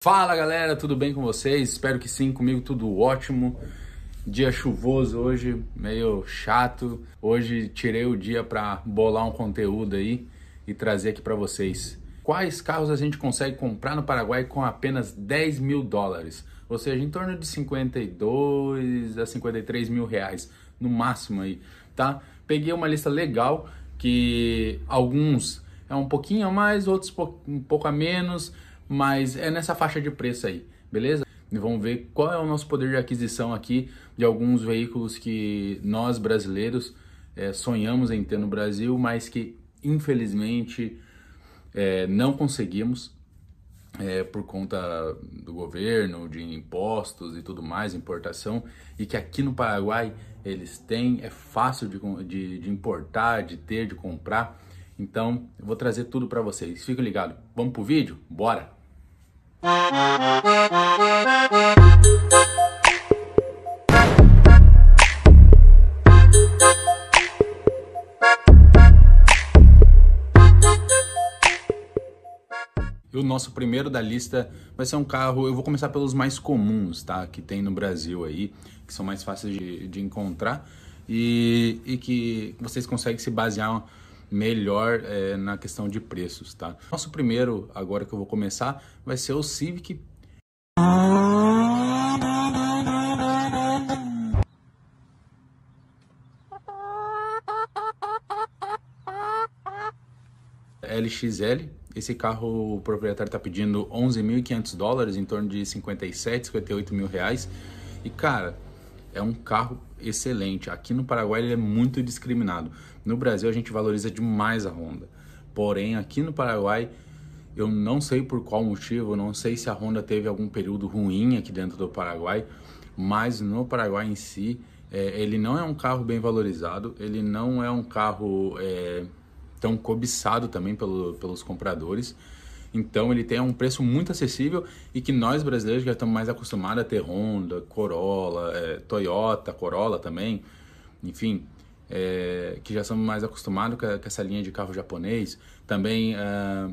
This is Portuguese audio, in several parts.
Fala galera, tudo bem com vocês? Espero que sim, comigo tudo ótimo. Dia chuvoso hoje, meio chato. Hoje tirei o dia para bolar um conteúdo aí e trazer aqui para vocês. Quais carros a gente consegue comprar no Paraguai com apenas 10 mil dólares? Ou seja, em torno de 52 a 53 mil reais, no máximo aí, tá? Peguei uma lista legal que alguns é um pouquinho a mais, outros um pouco a menos mas é nessa faixa de preço aí, beleza? E vamos ver qual é o nosso poder de aquisição aqui de alguns veículos que nós brasileiros é, sonhamos em ter no Brasil, mas que infelizmente é, não conseguimos é, por conta do governo, de impostos e tudo mais, importação, e que aqui no Paraguai eles têm, é fácil de, de, de importar, de ter, de comprar. Então, eu vou trazer tudo para vocês. Fiquem ligados. Vamos pro vídeo? Bora! o nosso primeiro da lista vai ser um carro, eu vou começar pelos mais comuns, tá? Que tem no Brasil aí, que são mais fáceis de, de encontrar e, e que vocês conseguem se basear melhor é, na questão de preços, tá? Nosso primeiro, agora que eu vou começar, vai ser o Civic. LXL, esse carro o proprietário está pedindo 11.500 dólares, em torno de 57, 58 mil reais. E cara, é um carro excelente. Aqui no Paraguai ele é muito discriminado. No Brasil a gente valoriza demais a Honda. Porém, aqui no Paraguai eu não sei por qual motivo, não sei se a Honda teve algum período ruim aqui dentro do Paraguai, mas no Paraguai em si, é, ele não é um carro bem valorizado, ele não é um carro é, tão cobiçado também pelo, pelos compradores. Então ele tem um preço muito acessível e que nós brasileiros já estamos mais acostumados a ter Honda, Corolla, é, Toyota, Corolla também, enfim, é, que já somos mais acostumados com, essa linha de carro japonês. Também é,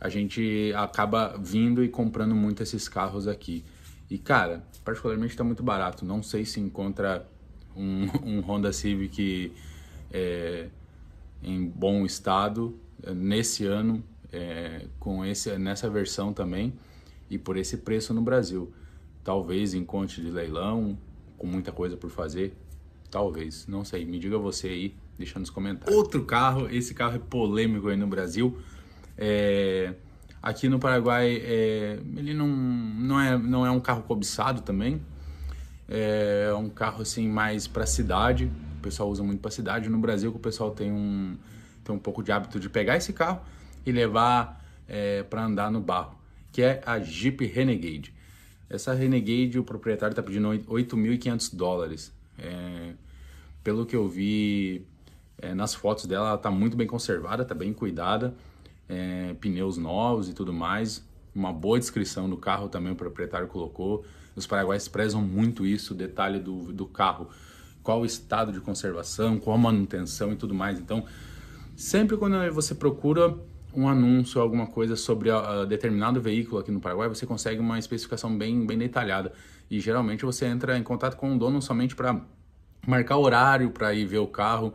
a gente acaba vindo e comprando muito esses carros aqui. E cara, particularmente está muito barato. Não sei se encontra um, um Honda Civic é, em bom estado é, nesse ano é, com esse, nessa versão também e por esse preço no Brasil. Talvez encontre de leilão, com muita coisa por fazer. Talvez, não sei. Me diga você aí, deixa nos comentários. Outro carro, esse carro é polêmico aí no Brasil. É, aqui no Paraguai, é, ele não, não, é, não é um carro cobiçado também. É, é um carro assim mais para cidade. O pessoal usa muito para cidade. No Brasil, o pessoal tem um, tem um pouco de hábito de pegar esse carro e levar é, para andar no barro, que é a Jeep Renegade. Essa Renegade, o proprietário está pedindo 8.500 dólares. É, pelo que eu vi é, nas fotos dela, ela está muito bem conservada, está bem cuidada, é, pneus novos e tudo mais. Uma boa descrição do carro também o proprietário colocou. Os paraguaios prezam muito isso, o detalhe do, do carro qual o estado de conservação, qual a manutenção e tudo mais. Então, sempre quando você procura um anúncio, alguma coisa sobre ah, ah, determinado veículo aqui no Paraguai, você consegue uma especificação bem, bem detalhada. E geralmente você entra em contato com o dono somente para marcar horário para ir ver o carro,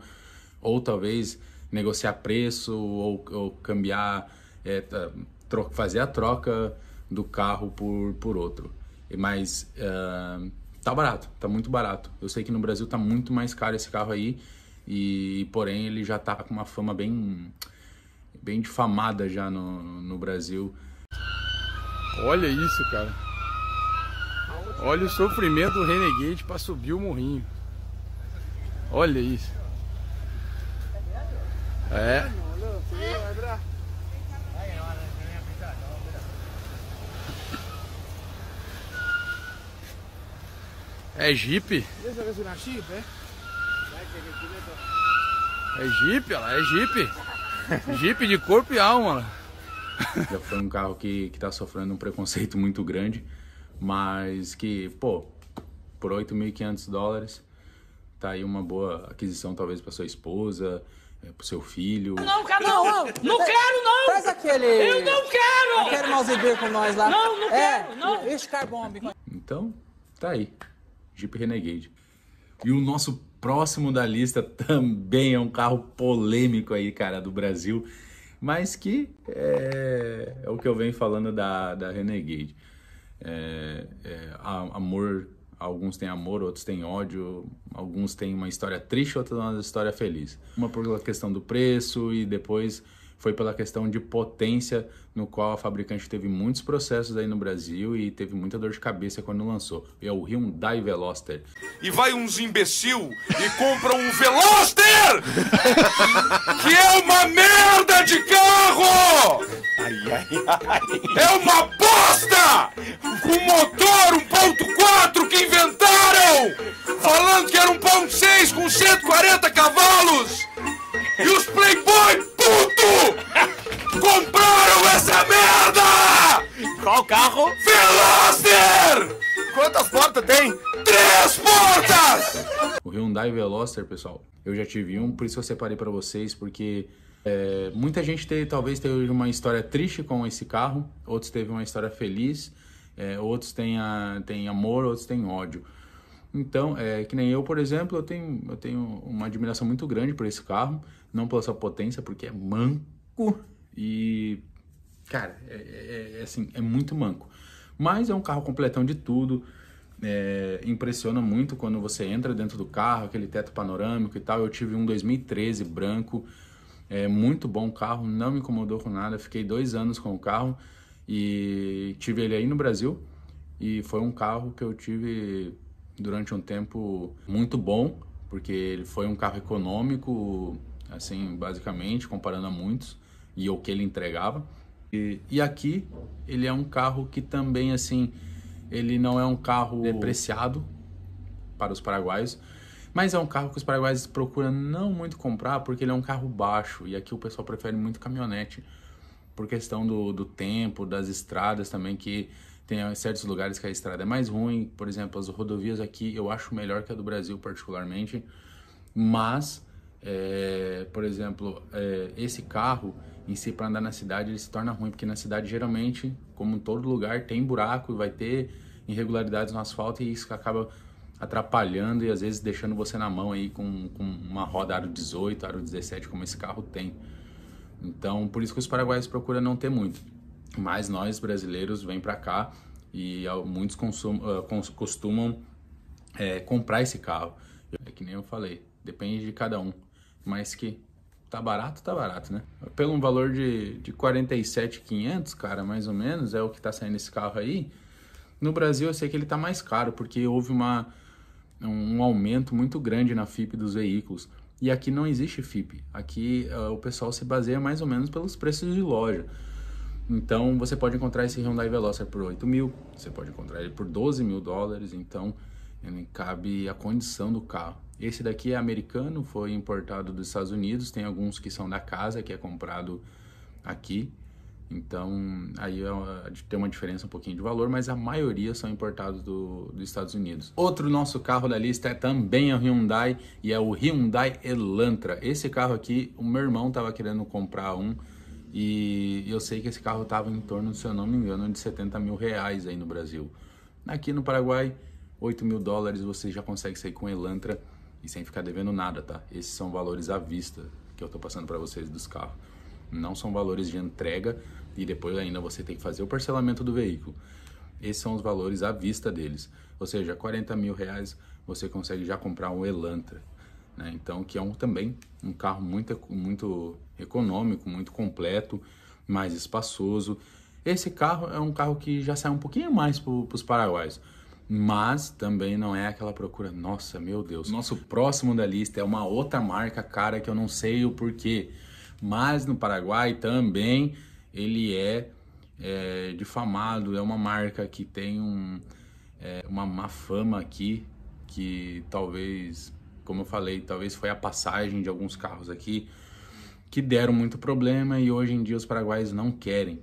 ou talvez negociar preço, ou, ou cambiar, é, tá, fazer a troca do carro por, por outro. Mas uh, tá barato, tá muito barato. Eu sei que no Brasil tá muito mais caro esse carro aí, e porém ele já tá com uma fama bem bem difamada já no, no Brasil. Olha isso, cara. Olha o sofrimento do Renegade para subir o morrinho. Olha isso. É. É Jeep? É Jeep, ela é Jeep. Jeep de corpo e alma. Já foi um carro que, que tá sofrendo um preconceito muito grande, mas que, pô, por 8.500 dólares, tá aí uma boa aquisição talvez para sua esposa, é, pro seu filho. Não, cara, não, não, não quero, não! Faz aquele. Eu não quero! Não quero mouse com nós lá. Não, não é, quero, não! Esse carbomb. Então, tá aí. Jeep Renegade. E o nosso Próximo da lista também é um carro polêmico aí, cara, do Brasil, mas que é, é o que eu venho falando da, da Renegade. É, é, amor, alguns têm amor, outros têm ódio, alguns têm uma história triste, outros uma história feliz. Uma por questão do preço e depois foi pela questão de potência, no qual a fabricante teve muitos processos aí no Brasil e teve muita dor de cabeça quando lançou. É o Hyundai Veloster. E vai uns imbecil e compra um Veloster! que é uma merda de carro! Ai, ai, ai. É uma bosta! Um motor 1.4 que inventaram! Falando que era um 1.6 com 140 cavalos! E os Playboy Compraram essa merda! Qual carro? Veloster! Quantas portas tem? Três portas! O Hyundai Veloster, pessoal, eu já tive um, por isso eu separei para vocês, porque é, muita gente teve, talvez tenha uma história triste com esse carro, outros teve uma história feliz, é, outros têm, têm amor, outros têm ódio. Então, é, que nem eu, por exemplo, eu tenho, eu tenho uma admiração muito grande por esse carro não pela sua potência, porque é manco e, cara, é, é, é, assim, é muito manco. Mas é um carro completão de tudo, é, impressiona muito quando você entra dentro do carro, aquele teto panorâmico e tal. Eu tive um 2013 branco, é muito bom carro, não me incomodou com nada. Fiquei dois anos com o carro e tive ele aí no Brasil. E foi um carro que eu tive durante um tempo muito bom, porque ele foi um carro econômico, assim, basicamente, comparando a muitos, e o que ele entregava. E, e aqui ele é um carro que também, assim, ele não é um carro depreciado para os paraguaios, mas é um carro que os paraguaios procuram não muito comprar porque ele é um carro baixo, e aqui o pessoal prefere muito caminhonete, por questão do, do tempo, das estradas também, que tem certos lugares que a estrada é mais ruim, por exemplo, as rodovias aqui eu acho melhor que a do Brasil particularmente, mas é, por exemplo, é, esse carro em si para andar na cidade ele se torna ruim, porque na cidade geralmente, como em todo lugar, tem buraco e vai ter irregularidades no asfalto e isso acaba atrapalhando e às vezes deixando você na mão aí com, com uma roda aro 18, aro 17, como esse carro tem. Então, por isso que os paraguaios procuram não ter muito. Mas nós brasileiros vem para cá e ah, muitos consumam, ah, costumam é, comprar esse carro. É que nem eu falei, depende de cada um. Mas que tá barato, tá barato, né? Pelo um valor de, de 47,500, cara, mais ou menos, é o que tá saindo esse carro aí. No Brasil eu sei que ele tá mais caro, porque houve uma, um aumento muito grande na FIP dos veículos. E aqui não existe FIP. Aqui uh, o pessoal se baseia mais ou menos pelos preços de loja. Então você pode encontrar esse Hyundai Veloster por 8 mil, você pode encontrar ele por 12 mil dólares. Então ele cabe a condição do carro. Esse daqui é americano, foi importado dos Estados Unidos, tem alguns que são da casa, que é comprado aqui. Então, aí é tem uma diferença um pouquinho de valor, mas a maioria são importados do, dos Estados Unidos. Outro nosso carro da lista é também o Hyundai e é o Hyundai Elantra. Esse carro aqui, o meu irmão estava querendo comprar um e eu sei que esse carro estava em torno, se eu não me engano, de 70 mil reais aí no Brasil. Aqui no Paraguai, 8 mil dólares você já consegue sair com Elantra e sem ficar devendo nada, tá? Esses são valores à vista que eu tô passando para vocês dos carros. Não são valores de entrega e depois ainda você tem que fazer o parcelamento do veículo. Esses são os valores à vista deles. Ou seja, 40 mil reais você consegue já comprar um Elantra. Né? Então, que é um, também um carro muito, muito econômico, muito completo, mais espaçoso. Esse carro é um carro que já sai um pouquinho mais para os paraguaios mas também não é aquela procura, nossa, meu Deus. Nosso próximo da lista é uma outra marca cara que eu não sei o porquê, mas no Paraguai também ele é, é difamado, é uma marca que tem um, é, uma má fama aqui, que talvez, como eu falei, talvez foi a passagem de alguns carros aqui que deram muito problema e hoje em dia os paraguaios não querem,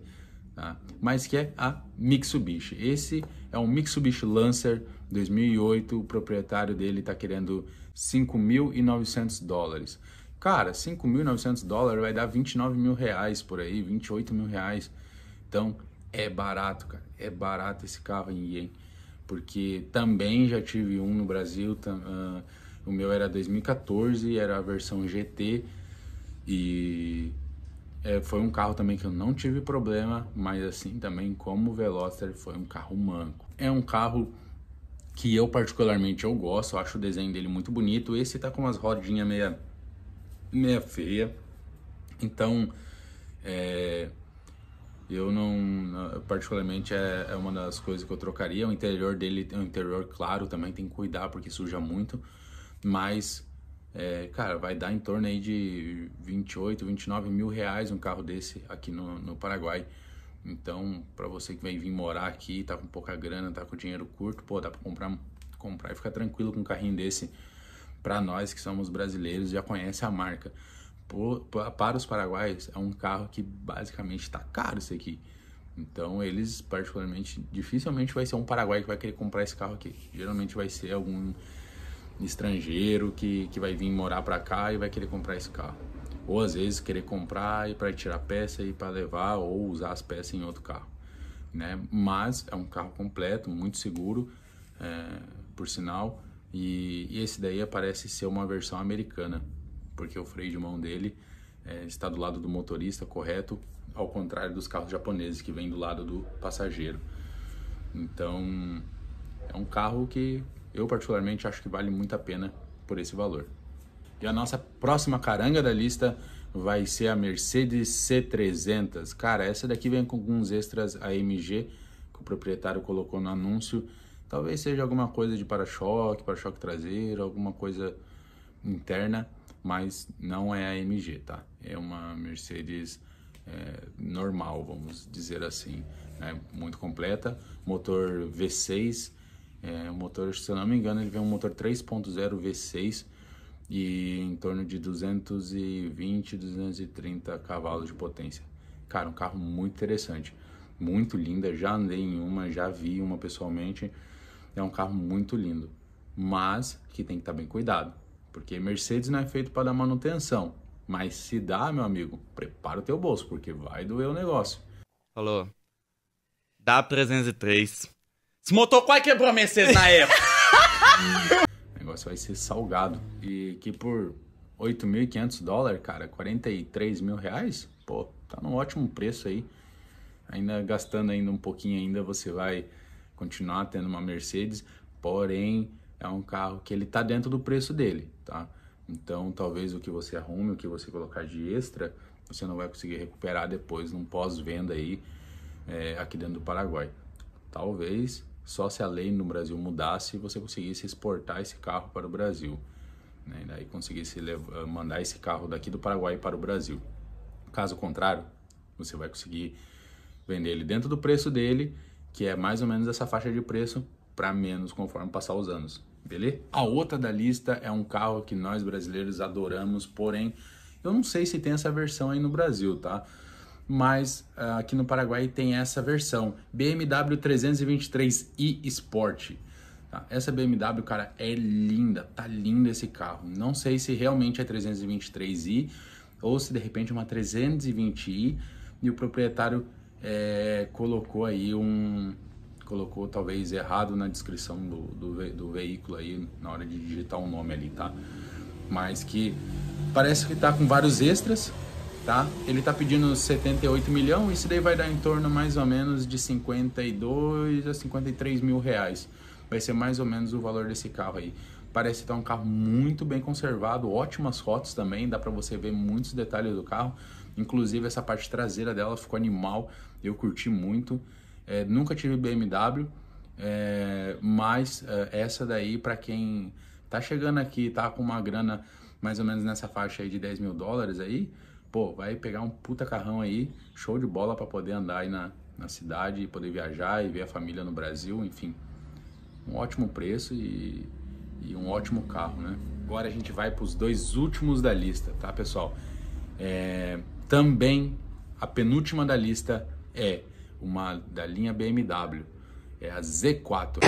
tá? mas que é a Mitsubishi. Esse é um Mitsubishi Lancer 2008, o proprietário dele está querendo 5.900 dólares. Cara, 5.900 dólares vai dar 29 mil reais por aí, 28 mil reais. Então, é barato, cara. É barato esse carro aí, hein? Porque também já tive um no Brasil. Uh, o meu era 2014, era a versão GT. E é, foi um carro também que eu não tive problema, mas assim também como o Veloster foi um carro manco. É um carro que eu particularmente eu gosto, eu acho o desenho dele muito bonito. Esse tá com umas rodinhas meia, meia feia, então é, eu não particularmente é, é, uma das coisas que eu trocaria. O interior dele tem um interior claro também, tem que cuidar porque suja muito, mas é, cara, vai dar em torno aí de 28, 29 mil reais um carro desse aqui no, no Paraguai. Então, para você que vai vir morar aqui, tá com pouca grana, tá com dinheiro curto, pô, dá para comprar, comprar e ficar tranquilo com um carrinho desse. Para nós que somos brasileiros, já conhece a marca. Por, para os paraguaios, é um carro que basicamente está caro esse aqui. Então, eles, particularmente, dificilmente vai ser um paraguaio que vai querer comprar esse carro aqui. Geralmente vai ser algum estrangeiro que, que vai vir morar para cá e vai querer comprar esse carro ou às vezes querer comprar e para tirar peça e para levar ou usar as peças em outro carro, né? Mas é um carro completo, muito seguro, é, por sinal, e, e, esse daí parece ser uma versão americana, porque o freio de mão dele é, está do lado do motorista, correto, ao contrário dos carros japoneses que vêm do lado do passageiro. Então é um carro que eu particularmente acho que vale muito a pena por esse valor. E a nossa próxima caranga da lista vai ser a Mercedes C300. Cara, essa daqui vem com alguns extras AMG que o proprietário colocou no anúncio. Talvez seja alguma coisa de para-choque, para-choque traseiro, alguma coisa interna, mas não é AMG, tá? É uma Mercedes é, normal, vamos dizer assim, né? muito completa. Motor V6, é, motor, se eu não me engano, ele vem um motor 3.0 V6 e em torno de 220, 230 cavalos de potência. Cara, um carro muito interessante, muito linda, já andei em uma, já vi uma pessoalmente. É um carro muito lindo, mas que tem que estar bem cuidado, porque Mercedes não é feito para dar manutenção, mas se dá, meu amigo, prepara o teu bolso, porque vai doer o negócio. Falou. Dá 303. Esse motor quase quebrou a Mercedes na época. negócio vai ser salgado. E que por 8.500 dólares, cara, 43 mil reais, pô, tá num ótimo preço aí. Ainda gastando ainda um pouquinho ainda, você vai continuar tendo uma Mercedes, porém é um carro que ele tá dentro do preço dele, tá? Então, talvez o que você arrume, o que você colocar de extra, você não vai conseguir recuperar depois num pós-venda aí é, aqui dentro do Paraguai. Talvez só se a lei no Brasil mudasse você conseguisse exportar esse carro para o Brasil. Né? E daí conseguisse levar, eh, mandar esse carro daqui do Paraguai para o Brasil. Caso contrário, você vai conseguir vender ele dentro do preço dele, que é mais ou menos essa faixa de preço para menos conforme passar os anos. Beleza? A outra da lista é um carro que nós brasileiros adoramos, porém eu não sei se tem essa versão aí no Brasil, tá? mas uh, aqui no Paraguai tem essa versão, BMW 323i Sport. Tá? Essa BMW, cara, é linda, tá lindo esse carro. Não sei se realmente é 323i ou se de repente é uma 320i e o proprietário é, colocou aí um colocou talvez errado na descrição do, do, do veículo aí na hora de digitar o um nome ali, tá? Mas que parece que tá com vários extras, tá? Ele tá pedindo 78 milhões, isso daí vai dar em torno mais ou menos de 52 a 53 mil reais. Vai ser mais ou menos o valor desse carro aí. Parece estar tá um carro muito bem conservado, ótimas fotos também, dá para você ver muitos detalhes do carro. Inclusive essa parte traseira dela ficou animal, eu curti muito. É, nunca tive BMW, é, mas é, essa daí para quem tá chegando aqui, tá com uma grana mais ou menos nessa faixa aí de 10 mil dólares aí, pô, vai pegar um puta carrão aí, show de bola para poder andar aí na, na cidade e poder viajar e ver a família no Brasil, enfim. Um ótimo preço e, e um ótimo carro, né? Agora a gente vai para os dois últimos da lista, tá, pessoal? É, também a penúltima da lista é uma da linha BMW, é a Z4.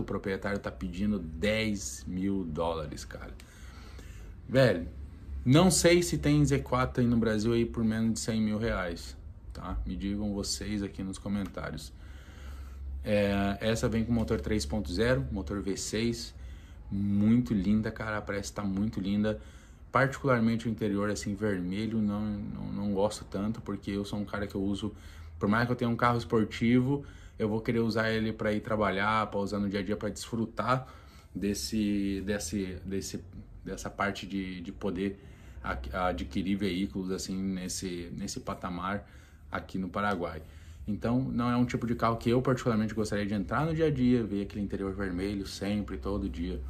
o proprietário tá pedindo 10 mil dólares, cara. Velho, não sei se tem Z4 aí no Brasil aí por menos de 100 mil reais, tá? Me digam vocês aqui nos comentários. É, essa vem com motor 3.0, motor V6, muito linda, cara, parece estar tá muito linda. Particularmente o interior assim vermelho, não, não, não gosto tanto, porque eu sou um cara que eu uso, por mais que eu tenha um carro esportivo, eu vou querer usar ele para ir trabalhar, para usar no dia a dia, para desfrutar desse, desse, desse, dessa parte de, de poder adquirir veículos assim nesse, nesse patamar aqui no Paraguai. Então, não é um tipo de carro que eu particularmente gostaria de entrar no dia a dia, ver aquele interior vermelho sempre, todo dia,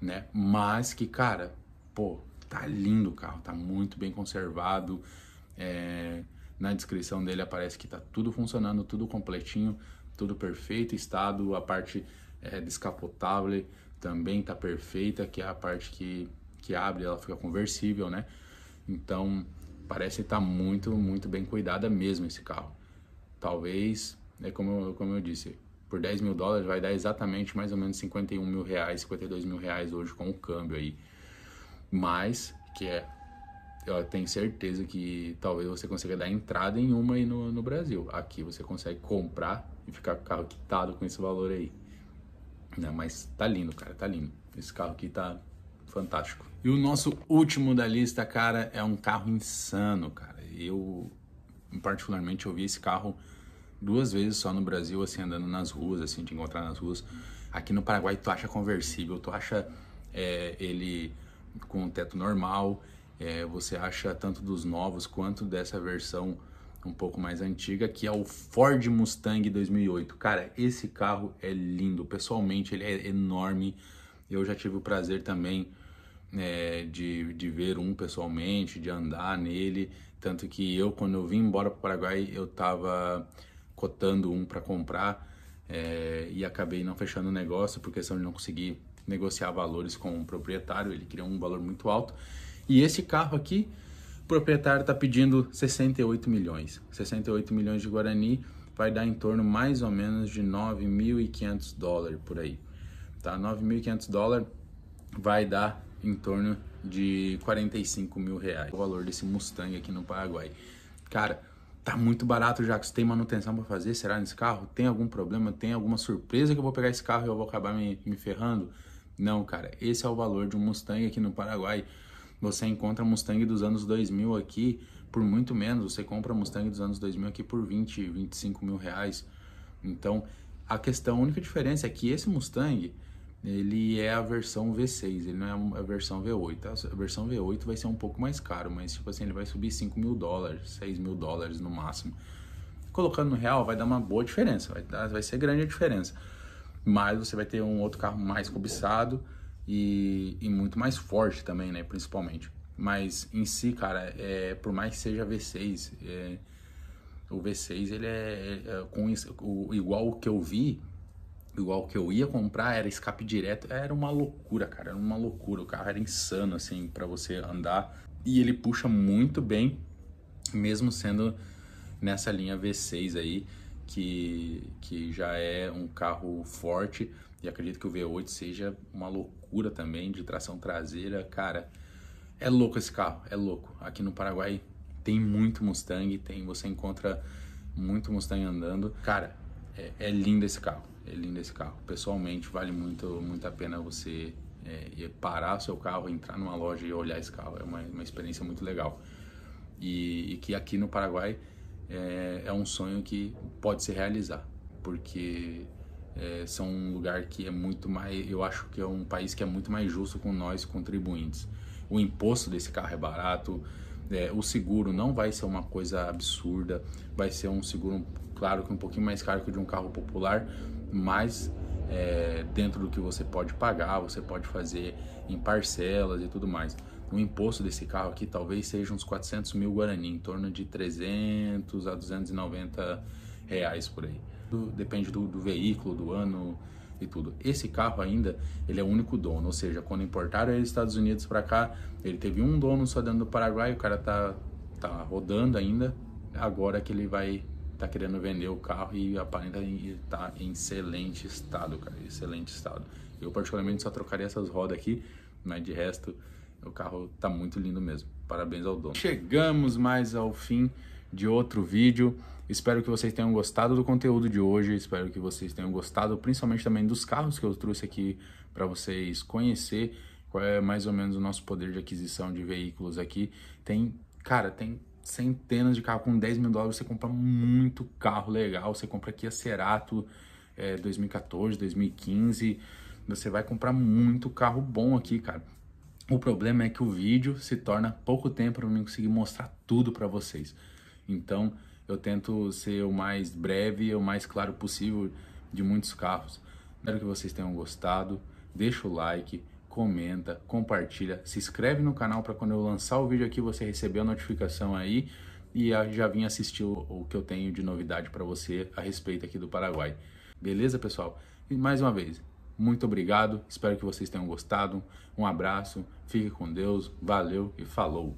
né? Mas que, cara, pô, tá lindo o carro, tá muito bem conservado. É, na descrição dele aparece que tá tudo funcionando, tudo completinho tudo perfeito estado, a parte é, descapotável também tá perfeita, que é a parte que, que abre, ela fica conversível, né? Então, parece estar tá muito, muito bem cuidada mesmo esse carro. Talvez, é como, eu, como eu disse, por 10 mil dólares vai dar exatamente mais ou menos 51 mil reais, 52 mil reais hoje com o câmbio aí. Mas, que é eu tenho certeza que talvez você consiga dar entrada em uma aí no, no Brasil. Aqui você consegue comprar e ficar com o carro quitado com esse valor aí. né? mas tá lindo, cara, tá lindo. Esse carro aqui tá fantástico. E o nosso último da lista, cara, é um carro insano, cara. Eu, particularmente, eu vi esse carro duas vezes só no Brasil, assim, andando nas ruas, assim, de encontrar nas ruas. Aqui no Paraguai tu acha conversível, tu acha é, ele com teto normal, é, você acha tanto dos novos quanto dessa versão um pouco mais antiga, que é o Ford Mustang 2008. Cara, esse carro é lindo, pessoalmente ele é enorme. Eu já tive o prazer também é, de, de ver um pessoalmente, de andar nele. Tanto que eu, quando eu vim embora para o Paraguai, eu estava cotando um para comprar é, e acabei não fechando o negócio por questão de não conseguir negociar valores com o proprietário. Ele queria um valor muito alto. E esse carro aqui, o proprietário está pedindo 68 milhões. 68 milhões de Guarani vai dar em torno mais ou menos de 9.500 dólares por aí. Tá? 9.500 dólares vai dar em torno de 45 mil reais. O valor desse Mustang aqui no Paraguai. Cara, tá muito barato, Jacques. Tem manutenção para fazer? Será nesse carro? Tem algum problema? Tem alguma surpresa que eu vou pegar esse carro e eu vou acabar me, me ferrando? Não, cara. Esse é o valor de um Mustang aqui no Paraguai. Você encontra Mustang dos anos 2000 aqui por muito menos. Você compra Mustang dos anos 2000 aqui por 20, 25 mil reais. Então, a questão, a única diferença é que esse Mustang, ele é a versão V6, ele não é a versão V8. A versão V8 vai ser um pouco mais caro, mas tipo assim, ele vai subir 5 mil dólares, 6 mil dólares no máximo. Colocando no real, vai dar uma boa diferença, vai, dar, vai ser grande a diferença. Mas você vai ter um outro carro mais cobiçado e, e muito mais forte também, né? Principalmente. Mas em si, cara, é, por mais que seja V6, é, o V6 ele é, é, é com isso, o, igual o que eu vi, igual o que eu ia comprar era escape direto, era uma loucura, cara, era uma loucura, o carro era insano assim para você andar e ele puxa muito bem, mesmo sendo nessa linha V6 aí que que já é um carro forte e acredito que o V8 seja uma loucura também de tração traseira, cara. É louco esse carro, é louco. Aqui no Paraguai tem muito Mustang, tem, você encontra muito Mustang andando. Cara, é, é lindo esse carro, é lindo esse carro. Pessoalmente vale muito, muito a pena você é, parar o seu carro, entrar numa loja e olhar esse carro. É uma, uma experiência muito legal. E, e que aqui no Paraguai é, é um sonho que pode se realizar, porque é, são um lugar que é muito mais, eu acho que é um país que é muito mais justo com nós contribuintes. O imposto desse carro é barato, é, o seguro não vai ser uma coisa absurda, vai ser um seguro, claro que um pouquinho mais caro que o de um carro popular, mas é, dentro do que você pode pagar, você pode fazer em parcelas e tudo mais. O imposto desse carro aqui talvez seja uns 400 mil Guarani, em torno de 300 a 290 reais por aí depende do, do veículo, do ano e tudo. Esse carro ainda, ele é o único dono, ou seja, quando importaram ele dos Estados Unidos para cá, ele teve um dono só dentro do Paraguai, o cara tá, tá rodando ainda, agora que ele vai tá querendo vender o carro e aparenta tá em excelente estado, cara, excelente estado. Eu particularmente só trocaria essas rodas aqui, mas de resto o carro tá muito lindo mesmo. Parabéns ao dono. Chegamos mais ao fim de outro vídeo. Espero que vocês tenham gostado do conteúdo de hoje, espero que vocês tenham gostado principalmente também dos carros que eu trouxe aqui para vocês conhecer qual é mais ou menos o nosso poder de aquisição de veículos aqui. Tem, cara, tem centenas de carros com 10 mil dólares, você compra muito carro legal, você compra aqui a Cerato é, 2014, 2015, você vai comprar muito carro bom aqui, cara. O problema é que o vídeo se torna pouco tempo para eu conseguir mostrar tudo para vocês. Então, eu tento ser o mais breve e o mais claro possível de muitos carros. Espero que vocês tenham gostado. Deixa o like, comenta, compartilha, se inscreve no canal para quando eu lançar o vídeo aqui você receber a notificação aí e já vim assistir o, que eu tenho de novidade para você a respeito aqui do Paraguai. Beleza, pessoal? E mais uma vez, muito obrigado. Espero que vocês tenham gostado. Um abraço, fique com Deus, valeu e falou!